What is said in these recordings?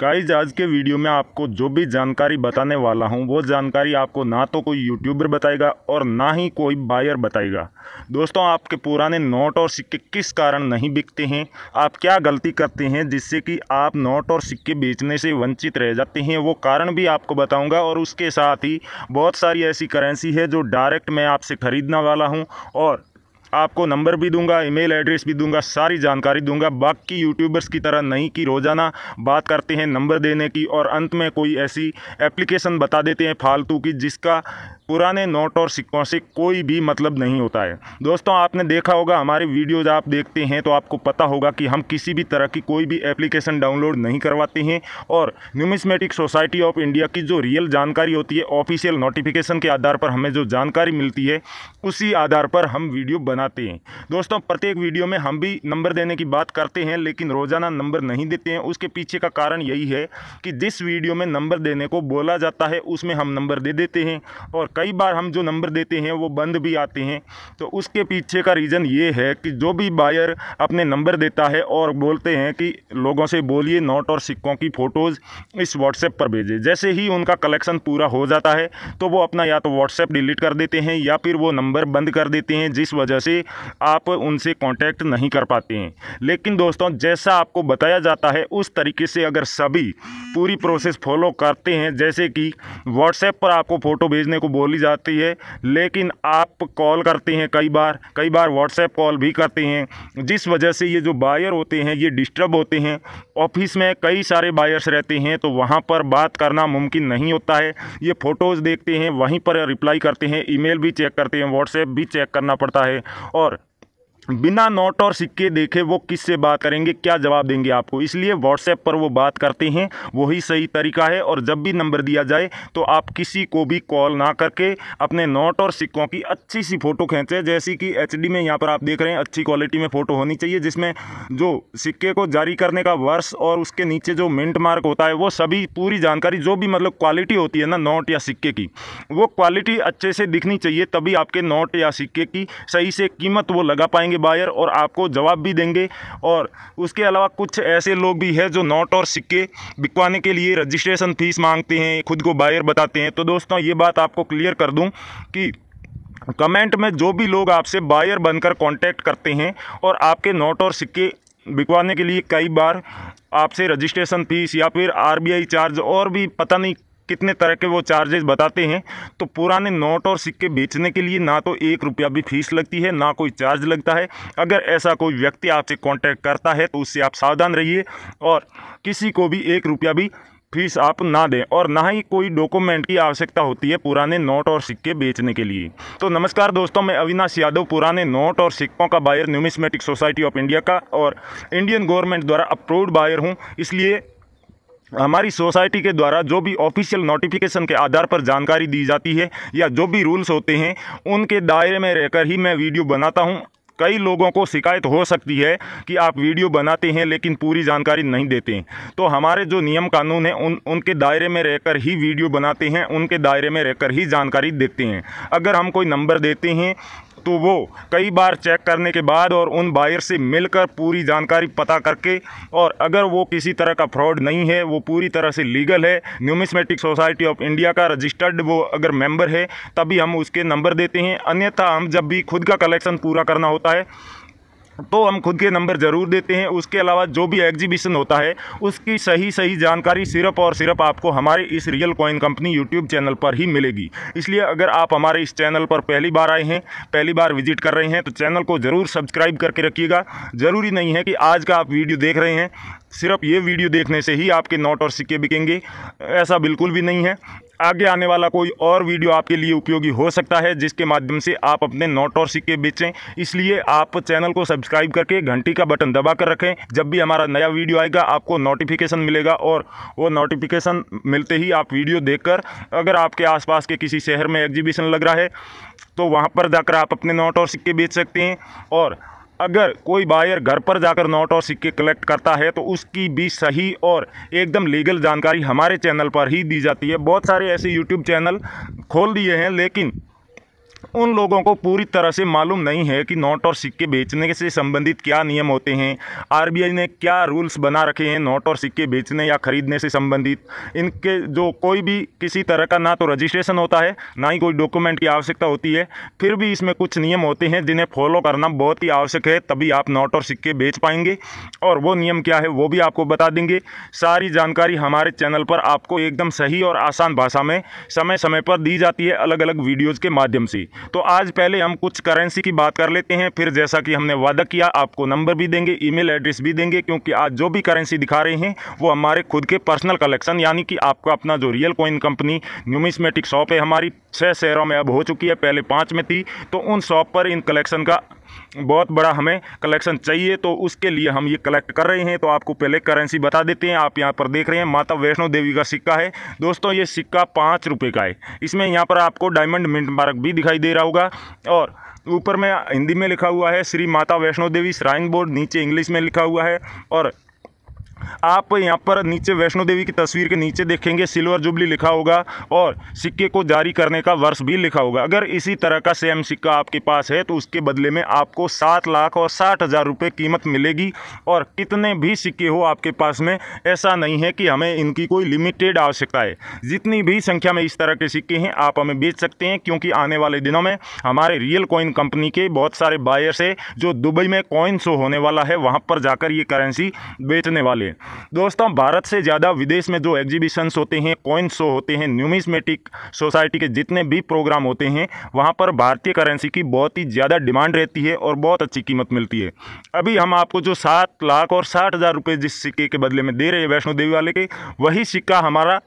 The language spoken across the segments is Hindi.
गाइज आज के वीडियो में आपको जो भी जानकारी बताने वाला हूँ वो जानकारी आपको ना तो कोई यूट्यूबर बताएगा और ना ही कोई बायर बताएगा दोस्तों आपके पुराने नोट और सिक्के किस कारण नहीं बिकते हैं आप क्या गलती करते हैं जिससे कि आप नोट और सिक्के बेचने से वंचित रह जाते हैं वो कारण भी आपको बताऊँगा और उसके साथ ही बहुत सारी ऐसी करेंसी है जो डायरेक्ट मैं आपसे ख़रीदने वाला हूँ और आपको नंबर भी दूंगा ईमेल एड्रेस भी दूंगा सारी जानकारी दूंगा बाकी यूट्यूबर्स की तरह नहीं कि रोज़ाना बात करते हैं नंबर देने की और अंत में कोई ऐसी एप्लीकेशन बता देते हैं फालतू की जिसका पुराने नोट और सिक्कों से कोई भी मतलब नहीं होता है दोस्तों आपने देखा होगा हमारे वीडियोज़ आप देखते हैं तो आपको पता होगा कि हम किसी भी तरह की कोई भी एप्लीकेशन डाउनलोड नहीं करवाते हैं और न्यूमिस्मेटिक सोसाइटी ऑफ इंडिया की जो रियल जानकारी होती है ऑफिशियल नोटिफिकेशन के आधार पर हमें जो जानकारी मिलती है उसी आधार पर हम वीडियो बनाते हैं दोस्तों प्रत्येक वीडियो में हम भी नंबर देने की बात करते हैं लेकिन रोज़ाना नंबर नहीं देते हैं उसके पीछे का कारण यही है कि जिस वीडियो में नंबर देने को बोला जाता है उसमें हम नंबर दे देते हैं और कई बार हम जो नंबर देते हैं वो बंद भी आते हैं तो उसके पीछे का रीज़न ये है कि जो भी बायर अपने नंबर देता है और बोलते हैं कि लोगों से बोलिए नोट और सिक्कों की फ़ोटोज़ इस व्हाट्सएप पर भेजें जैसे ही उनका कलेक्शन पूरा हो जाता है तो वो अपना या तो व्हाट्सएप डिलीट कर देते हैं या फिर वो नंबर बंद कर देते हैं जिस वजह से आप उनसे कॉन्टैक्ट नहीं कर पाते हैं लेकिन दोस्तों जैसा आपको बताया जाता है उस तरीके से अगर सभी पूरी प्रोसेस फॉलो करते हैं जैसे कि व्हाट्सएप पर आपको फ़ोटो भेजने को बोल बोली जाती है लेकिन आप कॉल करते हैं कई बार कई बार व्हाट्सएप कॉल भी करते हैं जिस वजह से ये जो बायर होते हैं ये डिस्टर्ब होते हैं ऑफिस में कई सारे बायर्स रहते हैं तो वहाँ पर बात करना मुमकिन नहीं होता है ये फ़ोटोज़ देखते हैं वहीं पर रिप्लाई करते हैं ईमेल भी चेक करते हैं व्हाट्सएप भी चेक करना पड़ता है और बिना नोट और सिक्के देखे वो किससे बात करेंगे क्या जवाब देंगे आपको इसलिए व्हाट्सएप पर वो बात करते हैं वही सही तरीका है और जब भी नंबर दिया जाए तो आप किसी को भी कॉल ना करके अपने नोट और सिक्कों की अच्छी सी फ़ोटो खींचें जैसे कि एच में यहाँ पर आप देख रहे हैं अच्छी क्वालिटी में फ़ोटो होनी चाहिए जिसमें जो सिक्के को जारी करने का वर्ष और उसके नीचे जो मिनट मार्क होता है वो सभी पूरी जानकारी जो भी मतलब क्वालिटी होती है ना नोट या सिक्के की वो क्वालिटी अच्छे से दिखनी चाहिए तभी आपके नोट या सिक्के की सही से कीमत वो लगा पाएंगे बायर और आपको जवाब भी देंगे और उसके अलावा कुछ ऐसे लोग भी हैं जो नोट और सिक्के बिकवाने के लिए रजिस्ट्रेशन फीस मांगते हैं खुद को बायर बताते हैं तो दोस्तों ये बात आपको क्लियर कर दूँ कि कमेंट में जो भी लोग आपसे बायर बनकर कॉन्टैक्ट करते हैं और आपके नोट और सिक्के बिकवाने के लिए कई बार आपसे रजिस्ट्रेशन फीस या फिर आरबीआई चार्ज और भी पता नहीं कितने तरह के वो चार्जेस बताते हैं तो पुराने नोट और सिक्के बेचने के लिए ना तो एक रुपया भी फीस लगती है ना कोई चार्ज लगता है अगर ऐसा कोई व्यक्ति आपसे कॉन्टैक्ट करता है तो उससे आप सावधान रहिए और किसी को भी एक रुपया भी फीस आप ना दें और ना ही कोई डॉक्यूमेंट की आवश्यकता होती है पुराने नोट और सिक्के बेचने के लिए तो नमस्कार दोस्तों मैं अविनाश यादव पुराने नोट और सिक्कों का buyer numismatic society of India का और इंडियन गवर्नमेंट द्वारा अप्रूव्ड बायर हूँ इसलिए हमारी सोसाइटी के द्वारा जो भी ऑफिशियल नोटिफिकेशन के आधार पर जानकारी दी जाती है या जो भी रूल्स होते हैं उनके दायरे में रहकर ही मैं वीडियो बनाता हूँ कई लोगों को शिकायत हो सकती है कि आप वीडियो बनाते हैं लेकिन पूरी जानकारी नहीं देते हैं तो हमारे जो नियम कानून हैं उन उनके दायरे में रहकर ही वीडियो बनाते हैं उनके दायरे में रहकर ही जानकारी देते हैं अगर हम कोई नंबर देते हैं तो वो कई बार चेक करने के बाद और उन बायर से मिलकर पूरी जानकारी पता करके और अगर वो किसी तरह का फ्रॉड नहीं है वो पूरी तरह से लीगल है न्यूमिस्मेटिक सोसाइटी ऑफ इंडिया का रजिस्टर्ड वो अगर मेंबर है तभी हम उसके नंबर देते हैं अन्यथा हम जब भी खुद का कलेक्शन पूरा करना होता है तो हम खुद के नंबर ज़रूर देते हैं उसके अलावा जो भी एग्जीबिशन होता है उसकी सही सही जानकारी सिर्फ और सिर्फ आपको हमारे इस real coin company YouTube channel पर ही मिलेगी इसलिए अगर आप हमारे इस चैनल पर पहली बार आए हैं पहली बार विजिट कर रहे हैं तो चैनल को ज़रूर सब्सक्राइब करके रखिएगा ज़रूरी नहीं है कि आज का आप वीडियो देख रहे हैं सिर्फ ये वीडियो देखने से ही आपके नोट और सिक्के बिकेंगे ऐसा बिल्कुल भी नहीं है आगे आने वाला कोई और वीडियो आपके लिए उपयोगी हो सकता है जिसके माध्यम से आप अपने नोट और सिक्के बेचें इसलिए आप चैनल को सब्सक्राइब करके घंटी का बटन दबा कर रखें जब भी हमारा नया वीडियो आएगा आपको नोटिफिकेशन मिलेगा और वो नोटिफिकेशन मिलते ही आप वीडियो देखकर अगर आपके आसपास के किसी शहर में एग्जीबिशन लग रहा है तो वहाँ पर जाकर आप अपने नोट और सिक्के बेच सकते हैं और अगर कोई बायर घर पर जाकर नोट और सिक्के कलेक्ट करता है तो उसकी भी सही और एकदम लीगल जानकारी हमारे चैनल पर ही दी जाती है बहुत सारे ऐसे यूट्यूब चैनल खोल दिए हैं लेकिन उन लोगों को पूरी तरह से मालूम नहीं है कि नोट और सिक्के बेचने से संबंधित क्या नियम होते हैं आरबीआई ने क्या रूल्स बना रखे हैं नोट और सिक्के बेचने या खरीदने से संबंधित इनके जो कोई भी किसी तरह का ना तो रजिस्ट्रेशन होता है ना ही कोई डॉक्यूमेंट की आवश्यकता होती है फिर भी इसमें कुछ नियम होते हैं जिन्हें फॉलो करना बहुत ही आवश्यक है तभी आप नोट और सिक्के बेच पाएंगे और वो नियम क्या है वो भी आपको बता देंगे सारी जानकारी हमारे चैनल पर आपको एकदम सही और आसान भाषा में समय समय पर दी जाती है अलग अलग वीडियोज़ के माध्यम से तो आज पहले हम कुछ करेंसी की बात कर लेते हैं फिर जैसा कि हमने वादा किया आपको नंबर भी देंगे ईमेल एड्रेस भी देंगे क्योंकि आज जो भी करेंसी दिखा रहे हैं वो हमारे खुद के पर्सनल कलेक्शन यानी कि आपका अपना जो real coin company numismatic shop है हमारी छः शहरों में अब हो चुकी है पहले पाँच में थी तो उन शॉप पर इन कलेक्शन का बहुत बड़ा हमें कलेक्शन चाहिए तो उसके लिए हम ये कलेक्ट कर रहे हैं तो आपको पहले करेंसी बता देते हैं आप यहाँ पर देख रहे हैं माता वैष्णो देवी का सिक्का है दोस्तों ये सिक्का पाँच रुपये का है इसमें यहाँ पर आपको डायमंड मिंट मार्क भी दिखाई दे रहा होगा और ऊपर में हिंदी में लिखा हुआ है श्री माता वैष्णो देवी श्राइन बोर्ड नीचे इंग्लिश में लिखा हुआ है और आप यहाँ पर नीचे वैष्णो देवी की तस्वीर के नीचे देखेंगे सिल्वर जुबली लिखा होगा और सिक्के को जारी करने का वर्ष भी लिखा होगा अगर इसी तरह का सेम सिक्का आपके पास है तो उसके बदले में आपको सात लाख और साठ हज़ार रुपये कीमत मिलेगी और कितने भी सिक्के हो आपके पास में ऐसा नहीं है कि हमें इनकी कोई लिमिटेड आवश्यकता है जितनी भी संख्या में इस तरह के सिक्के हैं आप हमें बेच सकते हैं क्योंकि आने वाले दिनों में हमारे रियल कॉइन कंपनी के बहुत सारे बायर्स है जो दुबई में कॉइन शो होने वाला है वहाँ पर जाकर ये करेंसी बेचने वाले हैं दोस्तों भारत से ज़्यादा विदेश में जो एग्जीबिशंस होते हैं कॉइन शो होते हैं न्यूमिस्मेटिक सोसाइटी के जितने भी प्रोग्राम होते हैं वहाँ पर भारतीय करेंसी की बहुत ही ज़्यादा डिमांड रहती है और बहुत अच्छी कीमत मिलती है अभी हम आपको जो सात लाख और साठ हज़ार रुपये जिस सिक्के के बदले में दे रहे हैं वैष्णो देवी वाले के वही सिक्का हमारा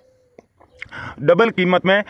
डबल कीमत में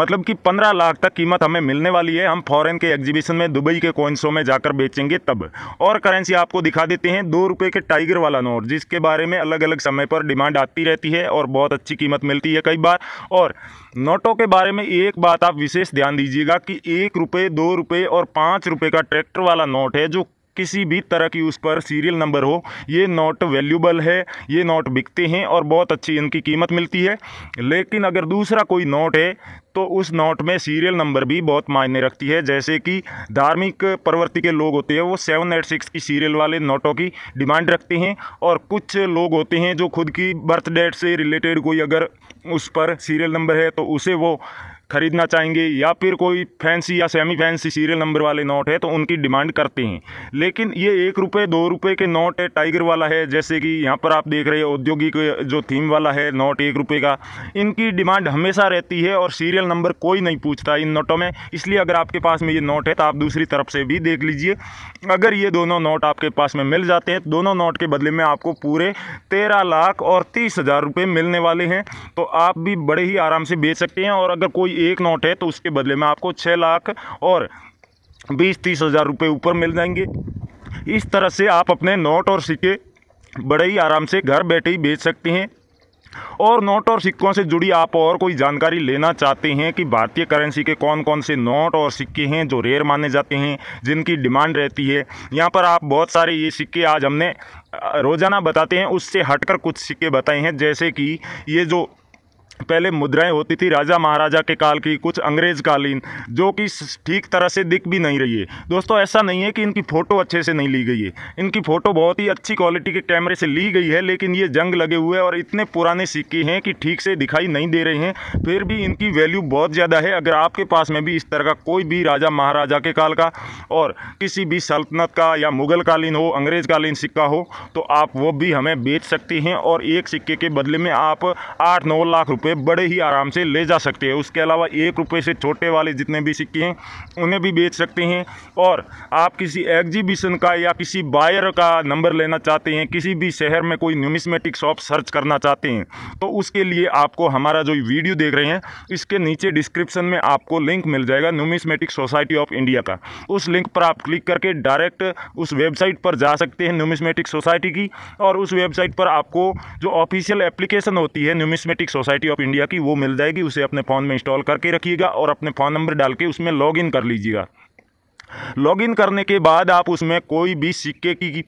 मतलब कि पंद्रह लाख तक कीमत हमें मिलने वाली है हम फॉरेन के एग्जीबिशन में दुबई के कोइन शो में जाकर बेचेंगे तब और करेंसी आपको दिखा देते हैं दो रुपये के टाइगर वाला नोट जिसके बारे में अलग अलग समय पर डिमांड आती रहती है और बहुत अच्छी कीमत मिलती है कई बार और नोटों के बारे में एक बात आप विशेष ध्यान दीजिएगा कि एक रुपये दो रुपये और पाँच रुपये का ट्रैक्टर वाला नोट है जो किसी भी तरह की उस पर सीरियल नंबर हो ये नोट वैल्यूबल है ये नोट बिकते हैं और बहुत अच्छी इनकी कीमत मिलती है लेकिन अगर दूसरा कोई नोट है तो उस नोट में सीरियल नंबर भी बहुत मायने रखती है जैसे कि धार्मिक प्रवृत्ति के लोग होते हैं वो सेवन एट सिक्स की सीरियल वाले नोटों की डिमांड रखते हैं और कुछ लोग होते हैं जो खुद की बर्थ डेट से रिलेटेड कोई अगर उस पर सीरियल नंबर है तो उसे वो खरीदना चाहेंगे या फिर कोई फैंसी या सेमी फैंसी सीरियल नंबर वाले नोट है तो उनकी डिमांड करते हैं लेकिन ये एक रुपये दो रुपये के नोट है टाइगर वाला है जैसे कि यहाँ पर आप देख रहे हैं औद्योगिक जो थीम वाला है नोट एक रुपये का इनकी डिमांड हमेशा रहती है और सीरियल नंबर कोई नहीं पूछता इन नोटों में इसलिए अगर आपके पास में ये नोट है तो आप दूसरी तरफ से भी देख लीजिए अगर ये दोनों नोट आपके पास में मिल जाते हैं दोनों नोट के बदले में आपको पूरे तेरह लाख और तीस हज़ार रुपये मिलने वाले हैं तो आप भी बड़े ही आराम से बेच सकते हैं और अगर कोई एक नोट है तो उसके बदले में आपको छः लाख और बीस तीस हज़ार रुपये ऊपर मिल जाएंगे इस तरह से आप अपने नोट और सिक्के बड़े ही आराम से घर बैठे ही बेच सकते हैं और नोट और सिक्कों से जुड़ी आप और कोई जानकारी लेना चाहते हैं कि भारतीय करेंसी के कौन कौन से नोट और सिक्के हैं जो रेयर माने जाते हैं जिनकी डिमांड रहती है यहाँ पर आप बहुत सारे ये सिक्के आज हमने रोज़ाना बताते हैं उससे हटकर कुछ सिक्के बताए हैं जैसे कि ये जो पहले मुद्राएं होती थी राजा महाराजा के काल की कुछ अंग्रेज कालीन जो कि ठीक तरह से दिख भी नहीं रही है दोस्तों ऐसा नहीं है कि इनकी फ़ोटो अच्छे से नहीं ली गई है इनकी फ़ोटो बहुत ही अच्छी क्वालिटी के कैमरे से ली गई है लेकिन ये जंग लगे हुए हैं और इतने पुराने सिक्के हैं कि ठीक से दिखाई नहीं दे रहे हैं फिर भी इनकी वैल्यू बहुत ज़्यादा है अगर आपके पास में भी इस तरह का कोई भी राजा महाराजा के काल का और किसी भी सल्तनत का या मुग़ल कालीन हो अंग्रेज़ कालीन सिक्का हो तो आप वो भी हमें बेच सकती हैं और एक सिक्के के बदले में आप आठ नौ लाख रुपये रुपये बड़े ही आराम से ले जा सकते हैं उसके अलावा एक रुपये से छोटे वाले जितने भी सिक्के हैं उन्हें भी बेच सकते हैं और आप किसी एग्जीबिशन का या किसी बायर का नंबर लेना चाहते हैं किसी भी शहर में कोई न्यूमिसमेटिक शॉप सर्च करना चाहते हैं तो उसके लिए आपको हमारा जो वीडियो देख रहे हैं इसके नीचे डिस्क्रिप्शन में आपको लिंक मिल जाएगा न्यूमिसमेटिक सोसाइटी ऑफ इंडिया का उस लिंक पर आप क्लिक करके डायरेक्ट उस वेबसाइट पर जा सकते हैं न्यूमिसमेटिक सोसाइटी की और उस वेबसाइट पर आपको जो ऑफिशियल एप्लीकेशन होती है न्यूमिसमेटिक सोसाइटी ऑफ इंडिया की वो मिल जाएगी उसे अपने फ़ोन में इंस्टॉल करके रखिएगा और अपने फ़ोन नंबर डाल के उसमें इन कर लीजिएगा लॉगिन करने के बाद आप उसमें कोई भी सिक्के की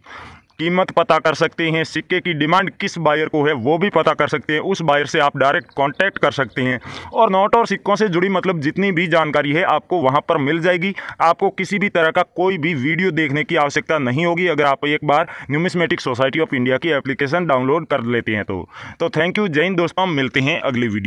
कीमत पता कर सकते हैं सिक्के की डिमांड किस बायर को है वो भी पता कर सकते हैं उस बायर से आप डायरेक्ट कॉन्टैक्ट कर सकते हैं और नोट और सिक्कों से जुड़ी मतलब जितनी भी जानकारी है आपको वहाँ पर मिल जाएगी आपको किसी भी तरह का कोई भी वीडियो देखने की आवश्यकता नहीं होगी अगर आप एक बार न्यूमिसमेटिक सोसाइटी ऑफ इंडिया की एप्लीकेशन डाउनलोड कर लेते हैं तो, तो थैंक यू जैन दोस्तों मिलते हैं अगली वीडियो